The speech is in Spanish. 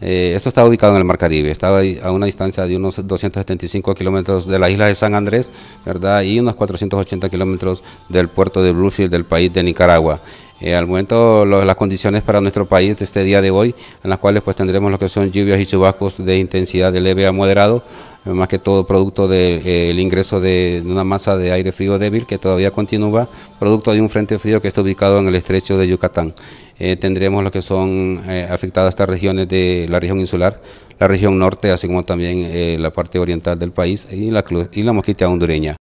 Eh, esto está ubicado en el Mar Caribe, estaba a una distancia de unos 275 kilómetros de la isla de San Andrés, ¿verdad? Y unos 480 kilómetros del puerto de Bluefield del país de Nicaragua. Eh, al momento las condiciones para nuestro país de este día de hoy, en las cuales pues tendremos lo que son lluvias y chubascos de intensidad de leve a moderado, más que todo producto del eh, ingreso de, una masa de aire frío débil que todavía continúa, producto de un frente frío que está ubicado en el estrecho de Yucatán. Eh, tendremos lo que son eh, afectadas estas regiones de la región insular, la región norte, así como también la parte oriental del país y la, y la mosquita hondureña.